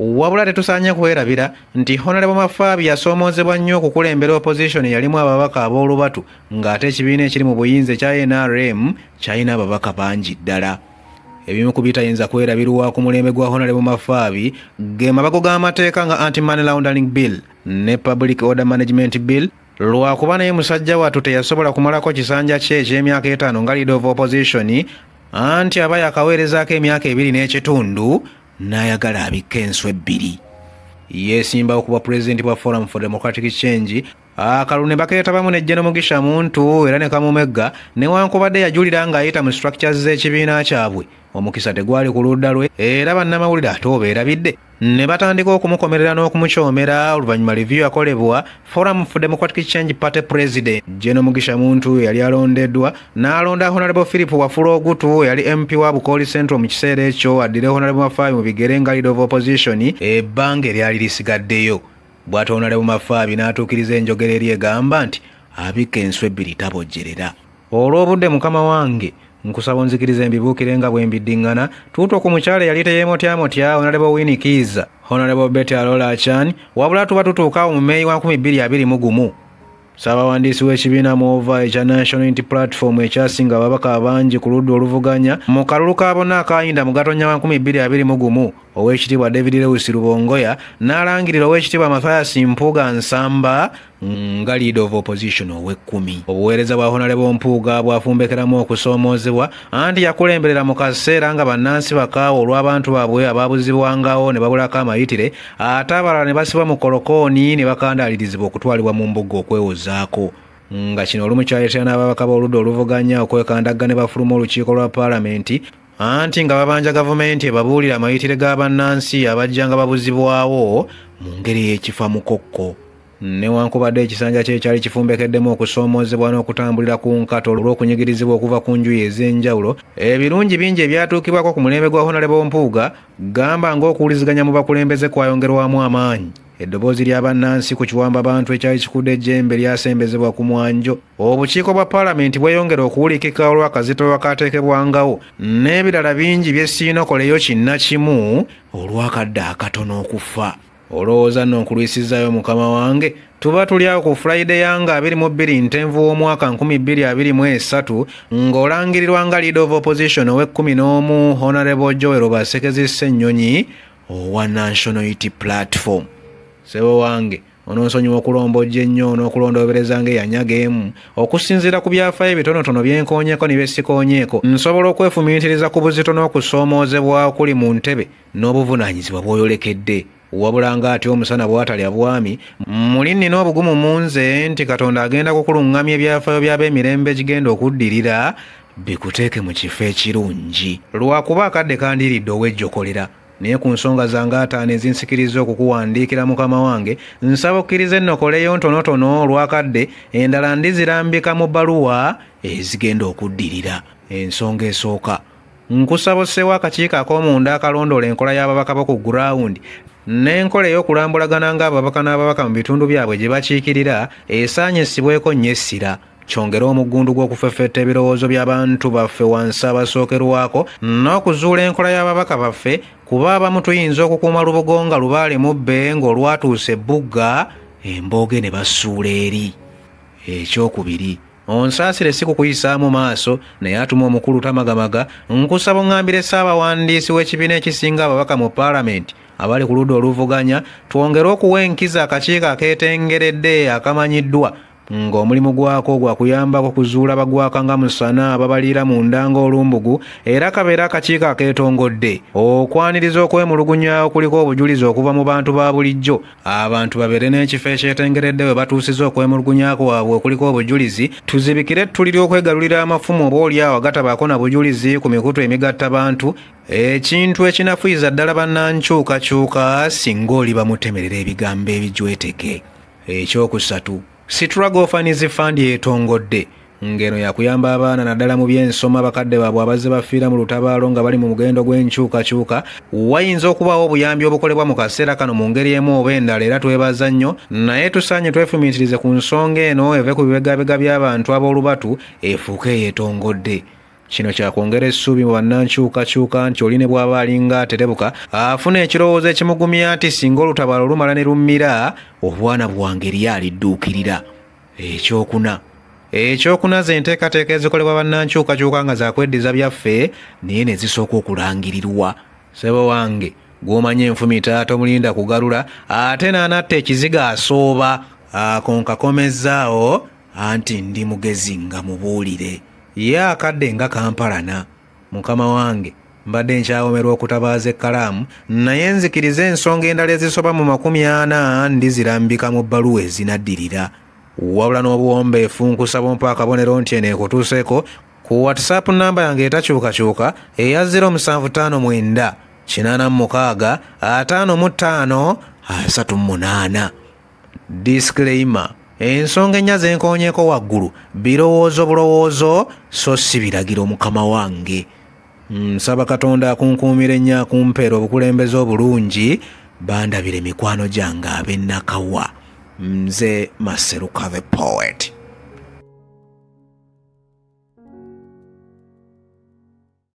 wabula tetusaanye kwerabira nti honorebwa mafaabi yasoomoozebwa nnyo okukulembera opozishoni eyalimu ababaka ab'olubatu ng'ate ekibiina ekiri mu buyinza ekya nrm kyalina ababaka bangi ddala ebimu ku bitayinza kwerabirwa ku mulembe gwa honorebwa mafaabi ge mabago g'amateeka nga anti-money laundering bill ne public order management bill lwakuba naye musajja wattu teyasobola kumalako kisanja kye ekyemyaka etaano nga leader of opposition anti aba yakaweerezaako emyaka ebiri n'ekitundu n'ayagala abikka enswa ebbiri yeesimbawo ku bwa pulezidenti bwa forum for democratic change akalu ne bakeetabamu nejjeno mugisha muntu era ne kamumegga newankubadde yajulira ng'ayita mu structures z'ekibiina kyabwe omukisa tegwali ku ludda lwe era bannamawulire ate obeerabidde ne batandika okumukomerera n'okumucyomera oluvannyuma review yakolebwa forum for democratic change party president jeno mugisha muntu yali alondeddwa n'alonda honorable philip wafula ogutu eyali mp wa bukoli central mu kiseera ekyo addire honorable mafaabi mu bigere nga leader of opposition ebbanga eryali lisigaddeyo bw'ate honorable mafaabi n'atuukiriza enjogera eri egamba nti abika enswa ebbiri tabojjerera olw'obudde mukama wange nkusaba onzikiriza embibuukire nga bwe mbiddiŋŋana tuutwa ku mukyala eyali teyeemutyamutya onalebo winikiiza honalebo bet alolachan wabula tuba tutuukawo mu meeyi wa 221 ssaabawandiisi w'ekibiina mu ova ekya national unity platform ekyasinga ababaka abangi ku ludda oluvuganya mu kalulu ka bonna akayinda mu gatonnya wa 221 owekitiibwa david lewis rubongoya n'alangirira owekitiibwa mathayasi mpuga nsamba nga lead of opposition ow'ekkumi obuweereza bwa honalebwa ompuuga bwafumbekeramu okusoomoozebwa anti yakulemberera mu kaseera nga bannansi bakaawo olw'abantu baabwe ababuzibwangawo ne babulako amayitire ate abalala ne basibwa mu kolokooni ne bakandalirizibwa okutwalibwa mu mbuga okwewozaako nga kino olumu kyaleetera n'ababaka b'oludda oluvuganya okwekandagga ne bafuluma olukiiko lwa paalamenti anti nga babanja gavumenti ebabuulira amayitire ga bannansi abajjanga babuzibwawo mu ngeri y'ekifa mukokko newankubadde ekisanja kye kyali kifumbekeddemu okusoomoozebwa n'okutambulira ku nkato olw'okunyigirizibwa okuva ku njuyi ez'enjawulo ebirungi bingi ebyatuukibwako ku mulembe gwa honale bompuuga gamba ng'okuwuliziganya mu bakulembeze kwayongerwamu amaanyi eddoboozi ly'abannansi ku kiwamba bantu ekyali kikudde ejjembe lyasembezebwa ku mwanjo obukiiko bwa paalamenti bweyongera okuwulikika olwakazito lwakateekebwangawo n'ebirala bingi byesiinokoleyo kinnakimu olwakadde akatono okufa olowooza nonkulwisizaayo mukama wange tuba tuli awo ku fulayida ya nga 22 ntenvu w'omwaka 2023 ng'olangirirwa nga lead of opposition ow11 honorable joel basekezesa ennyonyi owa nationality platform sebo wange onoonsonyiwa okulombojja ennyo n'okulondoobereza nga eyanyagaemu okusinziira ku byafaayo bitonotono byenkonyeeko ne byesikonyeeko nsobola okwefumiitiriza ku buzito n'okusoomoozebwa okuli mu ntebe n'obuvunaanyizibwa bw'oyolekedde wabula ng'ate omusana bw'atalya bwami muli nnina obugumu mu nze nti katonda agenda kukuluŋŋamya ebyafaayo by'ab'emirembe ekigenda okuddirira bikuteeke mu kifo ekirungi lwakuba akadde kandiridde ow'ejjokolera naye ku nsonga zange ataano ezinsikiriza okukuwandiikira mukama wange nsaba okkiriza ennokoleyo ntonotono olwakadde endala ndizirambika mu bbaluwa ezigenda okuddirira ensonga esooka nkusabosewo akakiiko ak'omunda akalondoola enkola y'ababaka bo ku gulawundi n'enkola ey'okulambulagana ng'ababaka n'ababaka mu bitundu byabwe gye bakiikirira esaanye esibweko nnyo essira kyongera omugundu gw'okufefetta ebirowoozo by'abantu baffe wansi abasookerwako n'okuzuula enkola y'ababaka baffe kuba abamu tuyinza okukuuma lubugo nga lubaale mubbe ng'olwatuusa ebbugga emboge ne bassuula eri ekyokubiri onsaasire si kukuyisaamu maaso naye atuma omukulu tamagamaga nkusaba oŋŋambira essaabawandiisi w'ekibiina ekisinga ababaka mu paalamenti abali ku ludda oluvuganya twongere okuwa enkiza akakiiko akeetengeredde akamanyiddwa ng'omulimu gwako gwa kuyambako kuzuula bagwaka nga musana ababaliira mu ndanga olumbugu era kabeera akakiiko akeetongodde okwaniriza okwemulugunya okuliko obujulizi okuva mu bantu ba bulijjo abantu babeere n'ekifo ekyetengeredde bwe batuusiza okwemulugunyako waabwe okuliko obujulizi tuzibikire ettulira okwegalulira amafumu obaoliawo agatabaako na bujulizi ku mikutu emigattabantu ekintu ekinafuyiza ddala bannankyukakyuka singa oliba mutemerera ebigambo ebijweteke ekyokusatu sitrag ofanize fund yeetongodde ngeno yakuyamba abaana naddala mu byensoma bakadde baabwe abazze bafiira mu lutabaalo nga bali mu mugendo gw'enkyukakyuka wayinza okubaawo obuyambi obukolebwa mu kaseera kano mu ngeri emu oba endala era twebaza nnyo naye tusaanye twefumiitirize ku nsonga eno eve ku bibegabega by'abantu ab'olubatu efuuke eyeetongodde kino kyakwongera essuubi mu bannankyukakyuka nti oli ne bw'aba alinga aterebuka afuna ekirowoozo ekimugumya nti singa olutabaalo lumala ne lummira obwana bwange ry alidduukirira ekyokuna ekyokuna ze enteekateeka ezikolebwa bannankyukakyuka nga zakweddiza byaffe naye ne zisooka okulangirirwa sebo wange gwomanyi enfumi taata omulinda kugalula ate n'anatta ekiziga asooba ako nkakomezaawo anti ndi mugezi nga mubuulire ye akadde nga kampalana mukama wange mbadde nkyawomerwa okutabaaza ekkalaamu naye nzikiriza ensonga endala ezisoba mu makumi ana ndizirambika mu bbaluwa ezinaddirira wabula n'obuwombeefu nkusaba ompa akabonero nti eno ekutuuseeko ku whatsapp namba yange etakyukakyuka eya 0759 856 358 disclaimer ensonga ennya ze nkonyeko waggulu birowoozo bulowoozo so si biragiro mukama wange nsaba mm, katonda akunkuumira ennyo akumpeera obukulembeze obulungi bandabire mikwano gyange ab'ennakawa nze mm, maserukathe poet